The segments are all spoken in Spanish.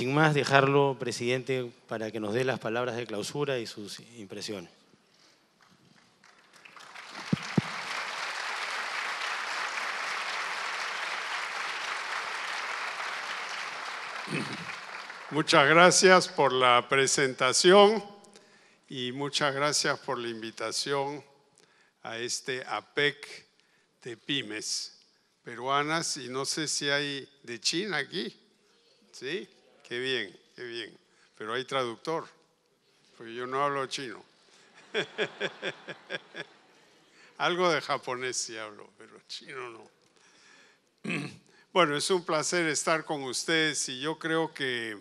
sin más, dejarlo, presidente, para que nos dé las palabras de clausura y sus impresiones. Muchas gracias por la presentación y muchas gracias por la invitación a este APEC de pymes peruanas y no sé si hay de China aquí. ¿Sí? qué bien, qué bien. Pero hay traductor, porque yo no hablo chino. Algo de japonés sí hablo, pero chino no. Bueno, es un placer estar con ustedes y yo creo que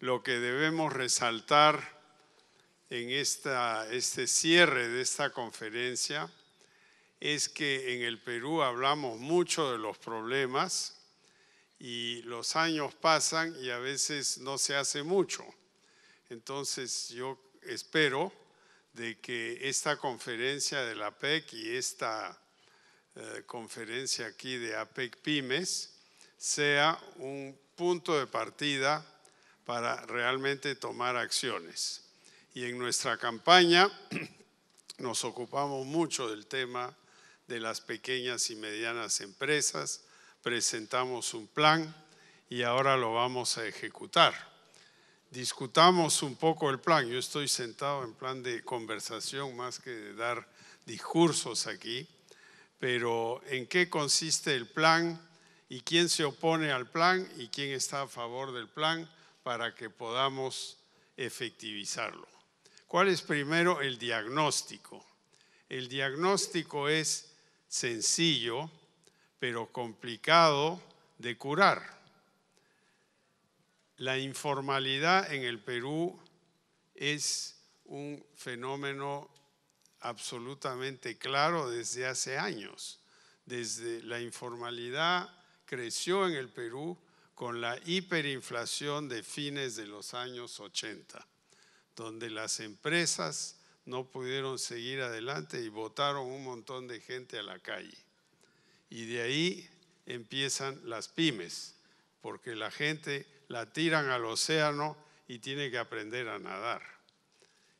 lo que debemos resaltar en este cierre de esta conferencia es que en el Perú hablamos mucho de los problemas, y los años pasan y a veces no se hace mucho. Entonces yo espero de que esta conferencia de la APEC y esta eh, conferencia aquí de APEC Pymes sea un punto de partida para realmente tomar acciones. Y en nuestra campaña nos ocupamos mucho del tema de las pequeñas y medianas empresas, presentamos un plan y ahora lo vamos a ejecutar. Discutamos un poco el plan. Yo estoy sentado en plan de conversación más que de dar discursos aquí, pero ¿en qué consiste el plan y quién se opone al plan y quién está a favor del plan para que podamos efectivizarlo? ¿Cuál es primero el diagnóstico? El diagnóstico es sencillo pero complicado de curar. La informalidad en el Perú es un fenómeno absolutamente claro desde hace años. Desde la informalidad creció en el Perú con la hiperinflación de fines de los años 80, donde las empresas no pudieron seguir adelante y botaron un montón de gente a la calle y de ahí empiezan las pymes, porque la gente la tiran al océano y tiene que aprender a nadar.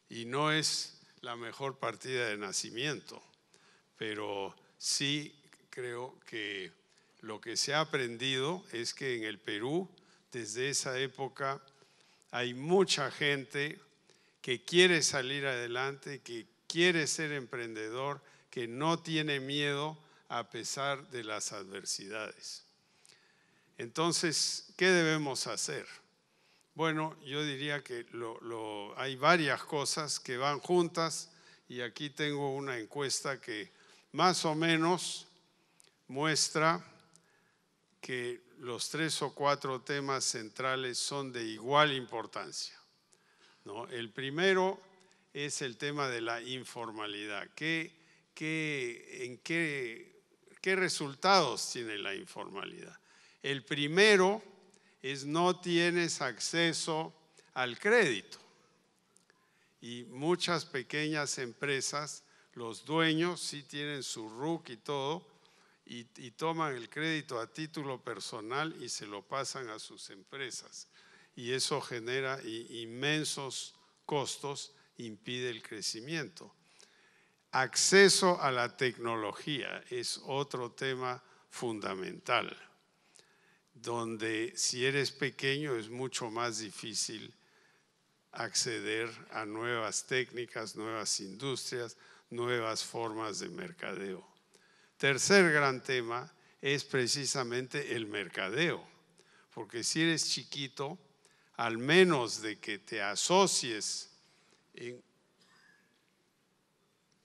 Y no es la mejor partida de nacimiento, pero sí creo que lo que se ha aprendido es que en el Perú, desde esa época, hay mucha gente que quiere salir adelante, que quiere ser emprendedor, que no tiene miedo a pesar de las adversidades. Entonces, ¿qué debemos hacer? Bueno, yo diría que hay varias cosas que van juntas y aquí tengo una encuesta que más o menos muestra que los tres o cuatro temas centrales son de igual importancia. El primero es el tema de la informalidad. en qué ¿Qué resultados tiene la informalidad? El primero es no tienes acceso al crédito. Y muchas pequeñas empresas, los dueños sí tienen su RUC y todo, y, y, toman el crédito a título personal y se lo pasan a sus empresas. Y eso genera inmensos costos, impide el crecimiento. Acceso a la tecnología es otro tema fundamental, donde si eres pequeño es mucho más difícil acceder a nuevas técnicas, nuevas industrias, nuevas formas de mercadeo. Tercer gran tema es precisamente el mercadeo, porque si eres chiquito, al menos de que te asocies en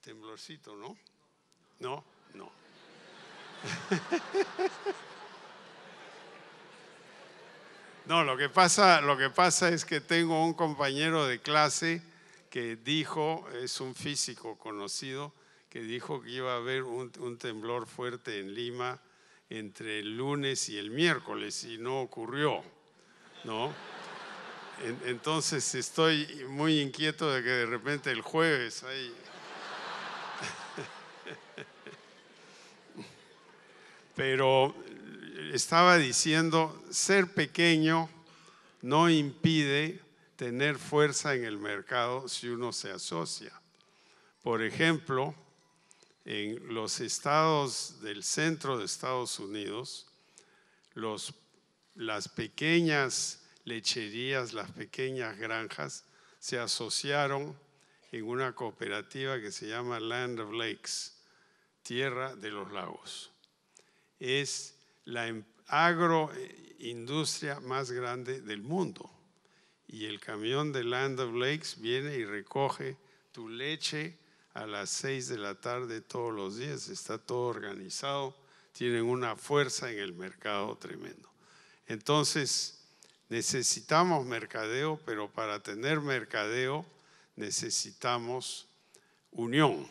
temblorcito, ¿no? No, no. No, lo que pasa, lo que pasa es que tengo un compañero de clase que dijo, es un físico conocido, que dijo que iba a haber un, temblor fuerte en Lima entre el lunes y el miércoles y no ocurrió, ¿no? Entonces estoy muy inquieto de que de repente el jueves hay, pero estaba diciendo, ser pequeño no impide tener fuerza en el mercado si uno se asocia. Por ejemplo, en los estados del centro de Estados Unidos, las pequeñas lecherías, las pequeñas granjas se asociaron en una cooperativa que se llama Land of Lakes, Tierra de los Lagos. Es la em, agroindustria más grande del mundo. Y el camión de Land of Lakes viene y recoge tu leche a las seis de la tarde todos los días. Está todo organizado. Tienen una fuerza en el mercado tremendo. Entonces, necesitamos mercadeo, pero para tener mercadeo necesitamos unión.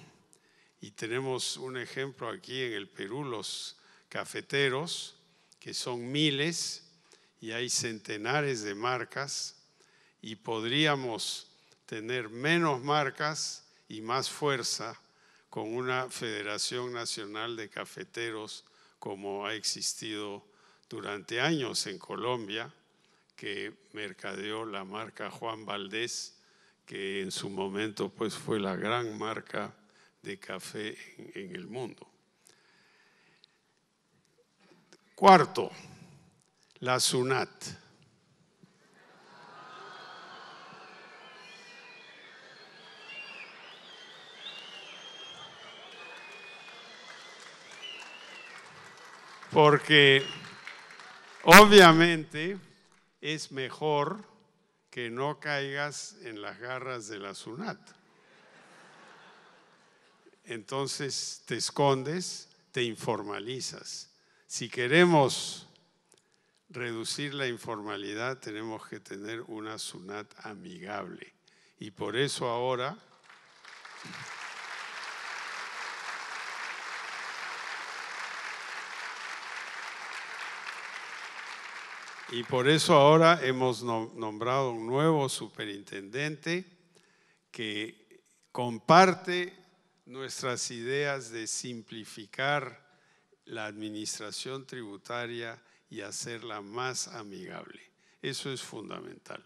Y tenemos un ejemplo aquí en el Perú, los cafeteros, que son miles y hay centenares de marcas y podríamos tener menos marcas y más fuerza con una Federación Nacional de Cafeteros como ha existido durante años en Colombia, que mercadeó la marca Juan Valdés que en su momento pues fue la gran marca de café en, el mundo. Cuarto, la SUNAT. Porque obviamente es mejor que no caigas en las garras de la Sunat. Entonces te escondes, te informalizas. Si queremos reducir la informalidad, tenemos que tener una Sunat amigable. Y por eso ahora... Y por eso ahora hemos nombrado un nuevo superintendente que comparte nuestras ideas de simplificar la administración tributaria y hacerla más amigable. Eso es fundamental.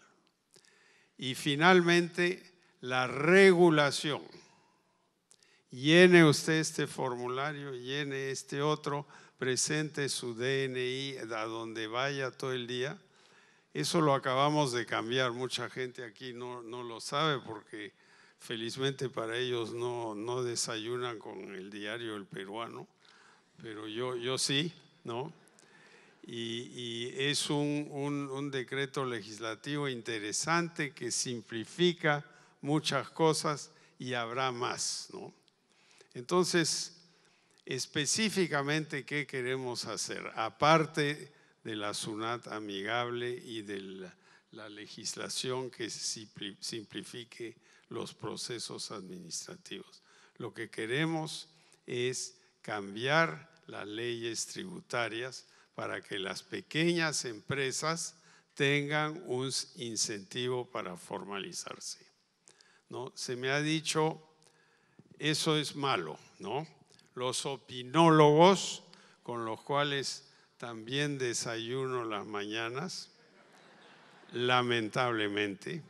Y finalmente, la regulación. Llene usted este formulario, llene este otro presente su DNI a donde vaya todo el día. Eso lo acabamos de cambiar. Mucha gente aquí no, no lo sabe porque felizmente para ellos no, no, desayunan con el diario El Peruano, pero yo, yo sí, ¿no? Y, es un, un, un decreto legislativo interesante que simplifica muchas cosas y habrá más, ¿no? Entonces, específicamente qué queremos hacer, aparte de la SUNAT amigable y de la, legislación que simplifique los procesos administrativos. Lo que queremos es cambiar las leyes tributarias para que las pequeñas empresas tengan un incentivo para formalizarse. ¿No? Se me ha dicho, eso es malo, ¿no? los opinólogos, con los cuales también desayuno las mañanas, lamentablemente.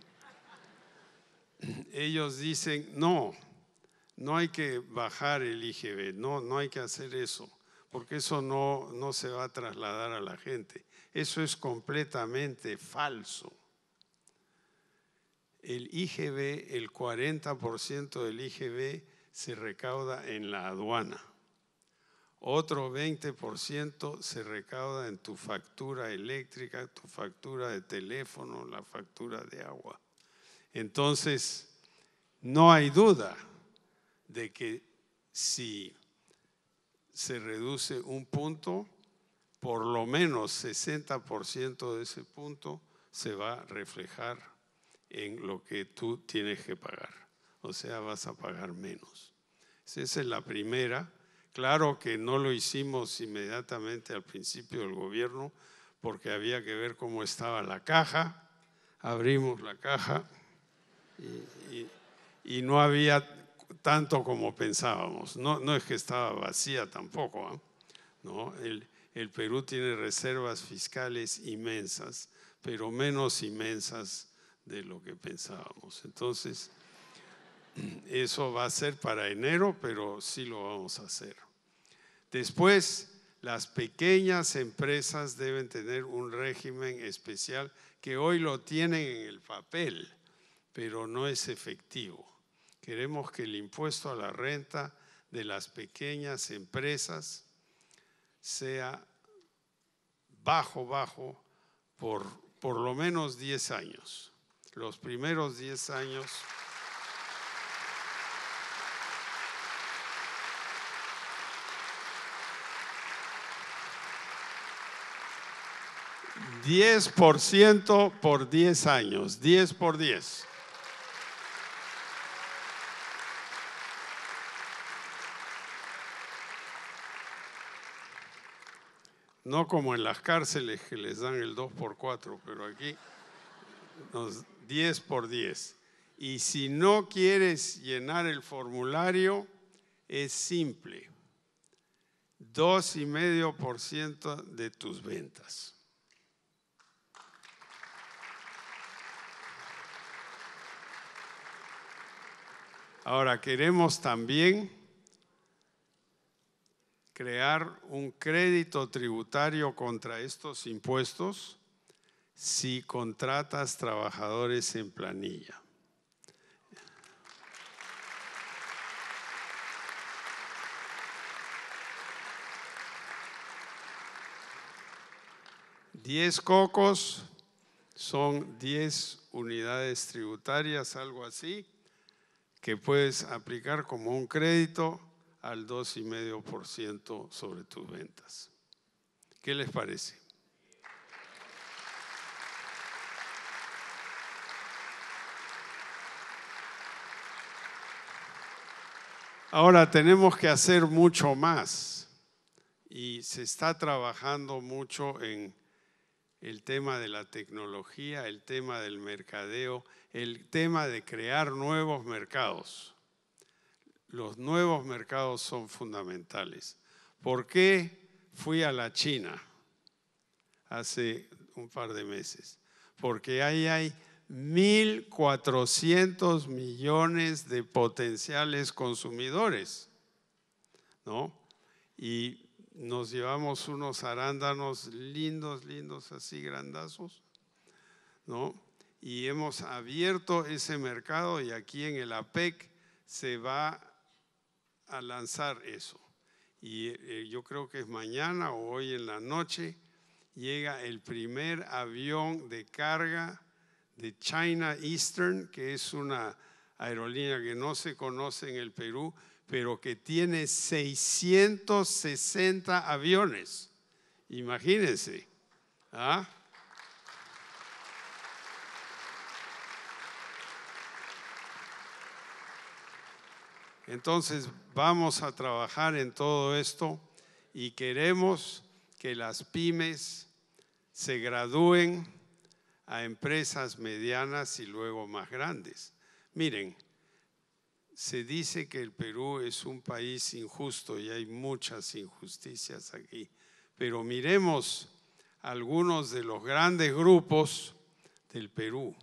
Ellos dicen, no, no hay que bajar el IGB, no, no hay que hacer eso, porque eso no, no se va a trasladar a la gente. Eso es completamente falso. El IGB, el 40% del IGB se recauda en la aduana. Otro 20% se recauda en tu factura eléctrica, tu factura de teléfono, la factura de agua. Entonces, no hay duda de que si se reduce un punto, por lo menos 60% de ese punto se va a reflejar en lo que tú tienes que pagar o sea, vas a pagar menos. Esa es la primera. Claro que no lo hicimos inmediatamente al principio del gobierno porque había que ver cómo estaba la caja. Abrimos la caja y, no había tanto como pensábamos. No, es que estaba vacía tampoco. ¿ah? ¿no? El, el Perú tiene reservas fiscales inmensas, pero menos inmensas de lo que pensábamos. Entonces, eso va a ser para enero, pero sí lo vamos a hacer. Después, las pequeñas empresas deben tener un régimen especial que hoy lo tienen en el papel, pero no es efectivo. Queremos que el impuesto a la renta de las pequeñas empresas sea bajo, bajo, por por lo menos 10 años. Los primeros 10 años. 10% por 10 años, 10 por 10. No como en las cárceles que les dan el 2 por 4, pero aquí 10 por 10. Y si no quieres llenar el formulario, es simple. 2,5% de tus ventas. Ahora, queremos también crear un crédito tributario contra estos impuestos si contratas trabajadores en planilla. Diez cocos son diez unidades tributarias, algo así que puedes aplicar como un crédito al 2,5% sobre tus ventas. ¿Qué les parece? Ahora tenemos que hacer mucho más y se está trabajando mucho en el tema de la tecnología, el tema del mercadeo, el tema de crear nuevos mercados. Los nuevos mercados son fundamentales. ¿Por qué fui a la China hace un par de meses? Porque ahí hay 1.400 millones de potenciales consumidores, ¿no? Y nos llevamos unos arándanos lindos, lindos, así grandazos, ¿no? Y hemos abierto ese mercado y aquí en el APEC se va a lanzar eso. Y eh, yo creo que es mañana o hoy en la noche llega el primer avión de carga de China Eastern, que es una aerolínea que no se conoce en el Perú, pero que tiene 660 aviones. Imagínense. ¿ah? Entonces vamos a trabajar en todo esto y queremos que las pymes se gradúen a empresas medianas y luego más grandes. Miren, se dice que el Perú es un país injusto y hay muchas injusticias aquí, pero miremos algunos de los grandes grupos del Perú,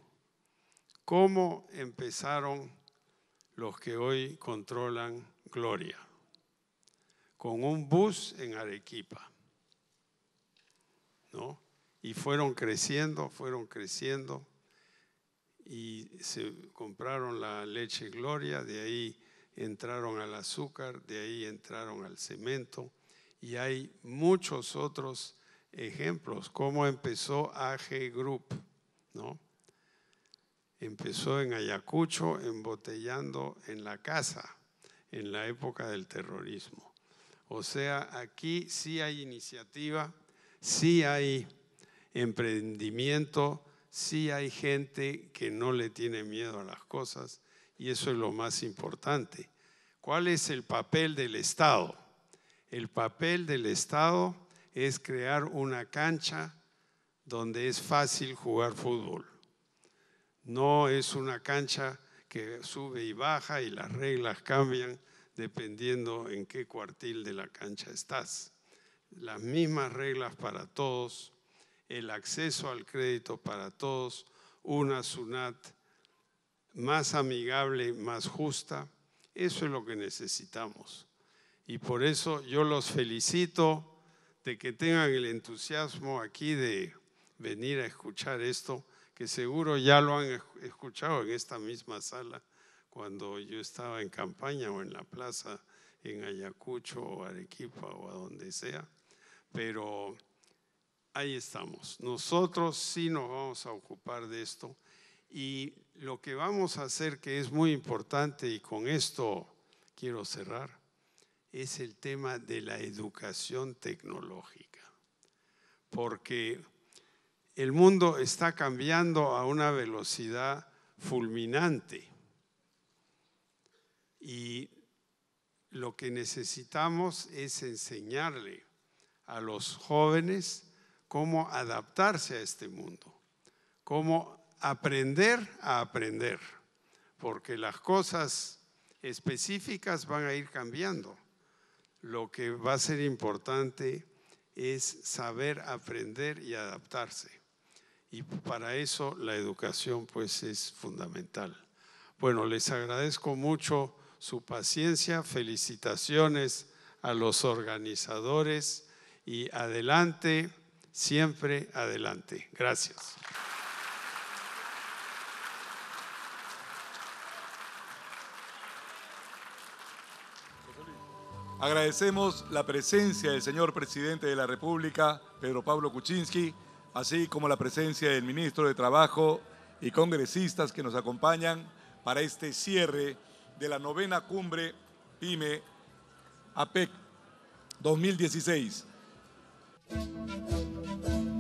cómo empezaron los que hoy controlan Gloria, con un bus en Arequipa, ¿no? Y fueron creciendo, fueron creciendo y se compraron la leche Gloria, de ahí entraron al azúcar, de ahí entraron al cemento y hay muchos otros ejemplos, cómo empezó AG Group, Empezó en Ayacucho embotellando en la casa en la época del terrorismo. O sea, aquí sí hay iniciativa, sí hay emprendimiento, sí hay gente que no le tiene miedo a las cosas y eso es lo más importante. ¿Cuál es el papel del Estado? El papel del Estado es crear una cancha donde es fácil jugar fútbol. No es una cancha que sube y baja y las reglas cambian dependiendo en qué cuartil de la cancha estás. Las mismas reglas para todos el acceso al crédito para todos, una SUNAT más amigable, más justa. Eso es lo que necesitamos. Y por eso yo los felicito de que tengan el entusiasmo aquí de venir a escuchar esto, que seguro ya lo han escuchado en esta misma sala cuando yo estaba en campaña o en la plaza en Ayacucho o Arequipa o a donde sea. Pero ahí estamos. Nosotros sí nos vamos a ocupar de esto y lo que vamos a hacer que es muy importante y con esto quiero cerrar es el tema de la educación tecnológica. Porque el mundo está cambiando a una velocidad fulminante. Y lo que necesitamos es enseñarle a los jóvenes cómo adaptarse a este mundo, cómo aprender a aprender, porque las cosas específicas van a ir cambiando. Lo que va a ser importante es saber aprender y adaptarse. Y para eso la educación pues es fundamental. Bueno, les agradezco mucho su paciencia, felicitaciones a los organizadores y adelante siempre adelante. Gracias. Agradecemos la presencia del señor presidente de la República, Pedro Pablo Kuczynski, así como la presencia del ministro de Trabajo y congresistas que nos acompañan para este cierre de la novena cumbre PYME APEC 2016. Thank you.